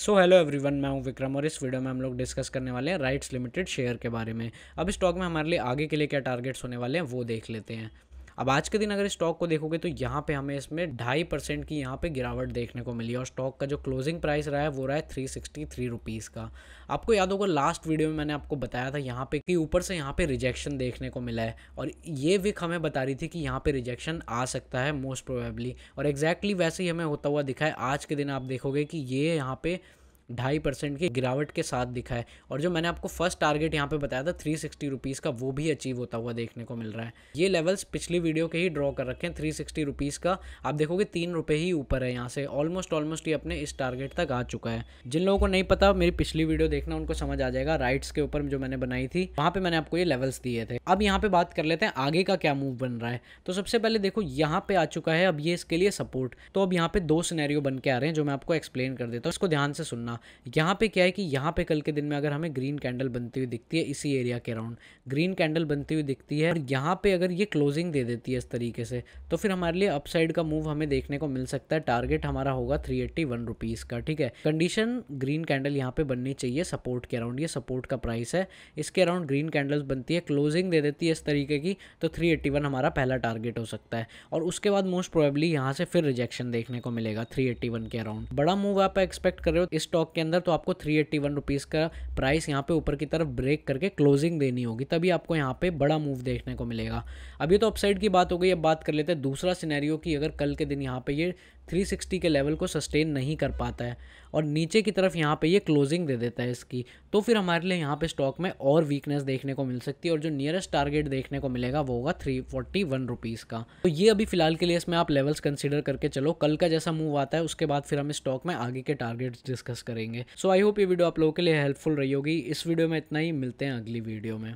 so hello everyone मैं हूं विक्रम और इस वीडियो में हम लोग डिस्कस करने वाले हैं राइट्स लिमिटेड शेयर के बारे में अब स्टॉक में हमारे लिए आगे के लिए क्या टारगेट्स होने वाले हैं वो देख लेते हैं अब आज के दिन अगर स्टॉक को देखोगे तो यहाँ पे हमें इसमें ढाई परसेंट की यहाँ पे गिरावट देखने को मिली और स्टॉक का जो क्लोजिंग प्राइस रहा है वो रहा है थ्री सिक्सटी थ्री रुपीज़ का आपको याद होगा लास्ट वीडियो में मैंने आपको बताया था यहाँ पे कि ऊपर से यहाँ पे रिजेक्शन देखने को मिला है और ये विक हमें बता रही थी कि यहाँ पे रिजेक्शन आ सकता है मोस्ट प्रोबेबली और एग्जैक्टली वैसे ही हमें होता हुआ दिखा है आज के दिन आप देखोगे कि ये यहाँ पर ढाई परसेंट की गिरावट के साथ दिखा है और जो मैंने आपको फर्स्ट टारगेट यहाँ पे बताया था थ्री सिक्सटी रुपीज़ का वो भी अचीव होता हुआ देखने को मिल रहा है ये लेवल्स पिछली वीडियो के ही ड्रॉ कर रखे हैं थ्री सिक्सटी रुपीज़ का आप देखोगे तीन रुपये ही ऊपर है यहाँ से ऑलमोस्ट ऑलमोस्ट ये अपने इस टारगेट तक आ चुका है जिन लोगों को नहीं पता मेरी पिछली वीडियो देखना उनको समझ आ जाएगा राइट्स के ऊपर जो मैंने बनाई थी वहाँ पर मैंने आपको ये लेवल्स दिए थे अब यहाँ पर बात कर लेते हैं आगे का क्या मूव बन रहा है तो सबसे पहले देखो यहाँ पे आ चुका है अब ये इसके लिए सपोर्ट तो अब यहाँ पे दो सिनेरियो बन के आ रहे हैं जो मैं आपको एक्सप्लेन कर देता हूँ इसको ध्यान से सुनना करना यहाँ पे क्या है कि यहाँ पे कल के दिन में अगर हमें ग्रीन कैंडल बनती हुई दिखती है इसी एरिया के अराउंड ग्रीन कैंडल बनती हुई दिखती है और यहाँ पे अगर ये क्लोजिंग दे देती है इस तरीके से तो फिर हमारे लिए अपसाइड का मूव हमें देखने को मिल सकता है टारगेट हमारा होगा थ्री एट्टी वन रुपीज़ का ठीक है कंडीशन ग्रीन कैंडल यहाँ पे बननी चाहिए सपोर्ट के अराउंड ये सपोर्ट का प्राइस है इसके अराउंड ग्रीन कैंडल्स बनती है क्लोजिंग दे देती है इस तरीके की तो थ्री एट्टी वन हमारा पहला टारगेट हो सकता है और उसके बाद मोस्ट प्रोबेबली यहाँ से फिर रिजेक्शन देखने को मिलेगा थ्री एट्टी वन के अराउंड बड़ा मूव आप एक्सपेक्ट कर रहे हो इस स्टॉक स्टॉक के अंदर तो आपको थ्री एट्टी वन रुपीज़ का प्राइस यहाँ पे ऊपर की तरफ ब्रेक करके क्लोजिंग देनी होगी तभी आपको यहाँ पे बड़ा मूव देखने को मिलेगा अभी तो अपसाइड की बात हो गई अब बात कर लेते हैं दूसरा सिनेरियो की अगर कल के दिन यहाँ पे ये 360 के लेवल को सस्टेन नहीं कर पाता है और नीचे की तरफ यहाँ पे ये क्लोजिंग दे देता है इसकी तो फिर हमारे लिए यहाँ पे स्टॉक में और वीकनेस देखने को मिल सकती है और जो नियरेस्ट टारगेट देखने को मिलेगा वो होगा थ्री फोर्टी वन रुपीज़ का तो ये अभी फिलहाल के लिए इसमें आप लेवल्स कंसिडर करके चलो कल का जैसा मूव आता है उसके बाद फिर हम स्टॉक में आगे के टारगेट्स डिस्कस करें करेंगे सो आई होप ये वीडियो आप लोगों के लिए हेल्पफुल रही होगी इस वीडियो में इतना ही मिलते हैं अगली वीडियो में